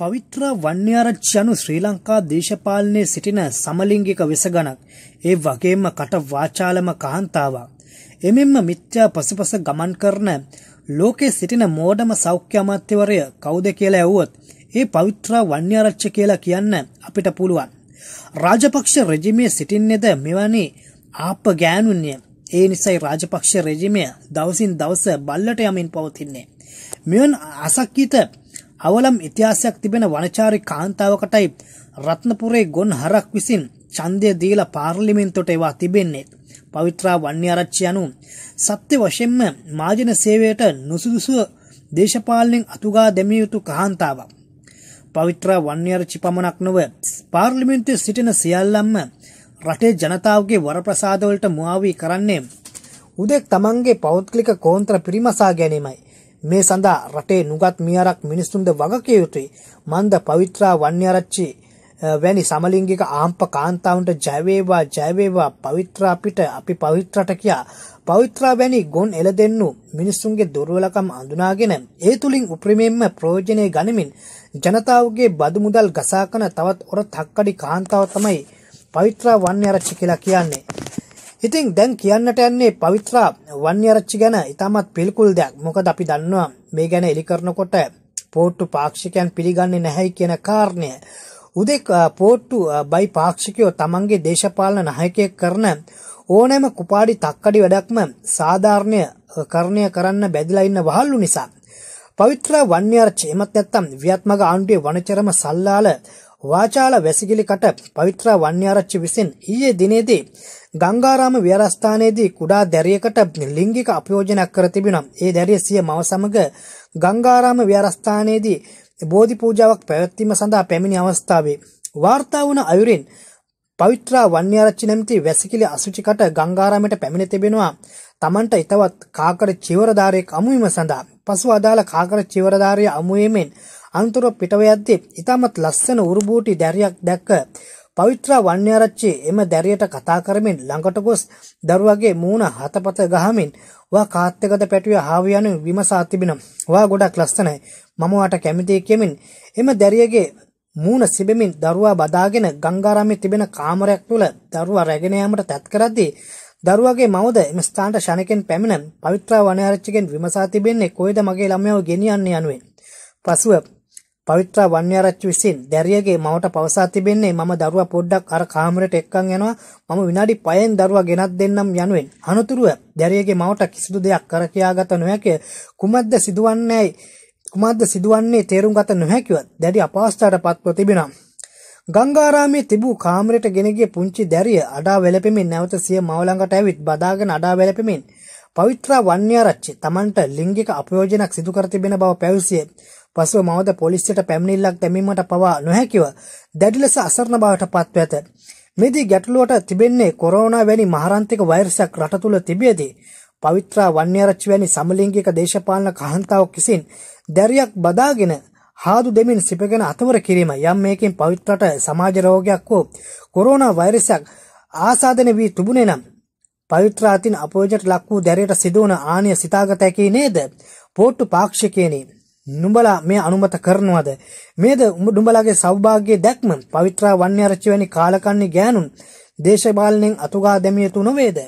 පවිත්‍ර වන්‍යාරච්චයනු ශ්‍රී ලංකා දේශපාලනය සිටින සමලිංගික වෙසගනක් ඒ වගේම කට වාචාලම කාන්තාවක්. එමෙන්ම මිත්‍යා පසුපස ගමන් කරන ලෝකෙ සිටින මෝඩම සෞඛ්‍ය අමාත්‍යවරය කවුද කියලා ඇවුවොත් ඒ පවිත්‍ර වන්‍යාරච්ච කියලා කියන්න අපිට පුළුවන්. රාජපක්ෂ රෙජිමේ සිටින්නේද මෙවැනි ආප ගෑනුන්ය ඒ නිසයි රාජපක්ෂ රෙජිමය දවසින් දවස බල්ලට යමින් පවතින්නේ. මෙවන් අසක්කීත අවලම් ඉතිහාසයක් තිබෙන වනචාරි කාන්තාවකටයි රත්නපුරේ ගොන් හරක් විසින් ඡන්දය දීලා පාර්ලිමේන්තුවට ඒවා තිබෙන්නේ. පවිත්‍රා වන්‍යාරච්චි යනු සත්‍ය වශයෙන්ම මාජන සේවයට නුසුදුසු දේශපාලනෙන් අතුගා දැමිය යුතු කාන්තාවක්. පවිත්‍රා වන්‍යාරච්චි පමණක් නොව පාර්ලිමේන්තුවේ සිටින සියල්ලන්ම රටේ ජනතාවගේ වරප්‍රසාදවලට මුවාවී කරන්නේ උදෙක් තමන්ගේ පෞද්ගලික කෝන්ත්‍ර පිරිමසා ගැනීමයි. මේ සඳහා රටේ නුගත් මියරක් මිනිසුන්ද වගකිය යුතුයි. මන්ද පවිත්‍රා වන්‍යරච්චි වැනි සමලිංගික ආම්ප කාන්තාවන්ට ජයවේවා ජයවේවා පවිත්‍රා පිට අපි පවිත්‍රට කියා පවිත්‍රා වැනි ගොන් එළ දෙන්නු මිනිස්සුන්ගේ දුර්වලකම් අඳුනාගෙන ඒ තුලින් උපරිමයෙන්ම ප්‍රයෝජනය ගනිමින් ජනතාවගේ බදු මුදල් ගසා කන තවත් ඔර තක්කඩි කාන්තාව තමයි පවිත්‍රා වන්‍යරච්චි කියලා කියන්නේ ඉතින් දැන් කියන්නට යන්නේ පවිත්‍රා වන්‍යරච්චි ගැන ඉතාමත් පිල්කුල් දෙයක් මොකද අපි දන්නවා මේ ගැන එලි කරනකොට පෝට්ටු පාක්ෂිකයන් පිළිගන්නේ නැහැයි කියන කාරණය. උදෙක් පෝට්ටු බයි පාක්ෂිකයෝ තමන්ගේ දේශපාලන නායකයෙක් කරන ඕනෑම කුපාඩි තක්කඩි වැඩක්ම සාධාරණය කරණය කරන්න බැදිලා ඉන්න වහල්ලු නිසා. පවිත්‍ර වන්‍යර්ච එමත් නැත්තම් ව්‍යාත්මක ආණ්ඩුවේ වනචරම සල්ලාල වාචාල වැසිකිලිකට පවිත්‍ර වන්‍යාරච්චි විසින් ඊයේ දිනේදී ගංගාරාම විහාරස්ථානයේදී කුඩා දැරියකට ලිංගික අපයෝජනයක් කර තිබෙනවා. ඒ දැරිය සිය මව සමග ගංගාරාම විහාරස්ථානයේදී බෝධි පූජාවක් පැවැත්වීම සඳහා පැමිණි අවස්ථාවේ වාර්තා වුණ අයුරින් පවිත්‍රා වන්‍යාරච්චි නැමති වැසිකිලි අසුචිකට ගංගාරාමයට පැමිණ තිබෙනවා තමන්ට ඉතවත් කාකර චිවරධාරයෙක් අමුවීම සඳහා පසු අදාළ කාකර චිවරධාරය අමුවීමෙන් අන්තුර පිටව ඇද්දේ ඉතාමත් ලස්සන උරුබූටි දැරියක් දැක්ක පවිත්‍රා වන්‍යාරච්චි එම දැරියට කතා කරමින් ළඟට ගොස් දරුවගේ මූුණ හතපත ගහමින් වා කාත්තකත පැටුව හාවියනු විමසා තිබෙනම් වා ගොඩක් ලස්සනයි මමවාට කැමිතේ කෙමින් එම දැරියගේ මූණ සිබෙමින් දරුවා බදාගෙන ගංගාරාමේ තිබෙන කාමරයක් තුල දරුවා රැගෙන යාමට තැත් කරද්දී දරුවගේ මවද එම ස්ථානට ශනකෙන් පැමිණ පවිත්‍ර වනආරච්චිගෙන් විමසා තිබෙන්නේ කොයිද මගේ ළමයව ගෙනියන්නේ යනුවෙන්. පසුව පවිත්‍ර වන්‍යාරච්චි විසින් දැරියගේ මවට පවසා තිබෙන්නේ මම දරුවා පොඩ්ඩක් අර කාමරයට එක්කන් යනවා මම විනාඩි 5න් දරුවා ගෙනත් දෙන්නම් යනුවෙන්. අනතුරුව දැරියගේ මවට කිසිදු දෙයක් කර කියාගත නොහැකිය. කුමක්ද සිදුවන්නේ කුමක්ද සිදුවන්නේ තේරුම් ගත නොහැකිව දැඩි අපහසුතාවට පත්ව තිබෙනවා. ගංගාරාමේ තිබූ කාමරයට ගෙනගිය පුංචි දැරිය අඩා වැළපෙමින් නැවත සිය මව ළඟට ඇවිත් බදාගෙන අඩා වැළපෙමින් පවිත්‍රා වන්‍යාරච්චි තමන්ට ලිංගික අපයෝජනක් සිදු කර තිබෙන බව පැවසිය. පසුව මවද පොලිසියට පැමිණිල්ලක් දැමීමට පවා නොහැකිව දැඩි ලෙස අසරණ බවට පත්ව ඇත. මෙදී ගැටලුවට තිබෙන්නේ කොරෝනා වැනි මහරන්තික වෛරසයක් රට තුල තිබියදී පවිත්‍රා වන්‍යාරච්චි වැනි සමලිංගික දේශපාලන කහන්තාවක් විසින් දැරියක් බදාගෙන හාදු දෙමින් සිපගෙන අතවර කිරීම යම් මේකින් පවිත්‍රට සමාජ රෝගයක් වූ කොරෝනා වෛරසයක් ආසාදනය වී තිබුණේ නම් පවිත්‍රා අතින් අපෝජයට ලක් වූ දැරියට සිදුවන ආනිය සිතාගත හැකි නේද පෝට්ටු පාක්ෂිකේනි නුඹලා මේ අනුමත කරනවද මේද නුඹලාගේ සෞභාග්‍යයේ දැක්ම පවිත්‍රා වන්‍යාරච්චි වැනි කාලකන්ණි ගෑනුන් දේශපාලනයෙන් අතුගා දැමිය යුතු නොවේද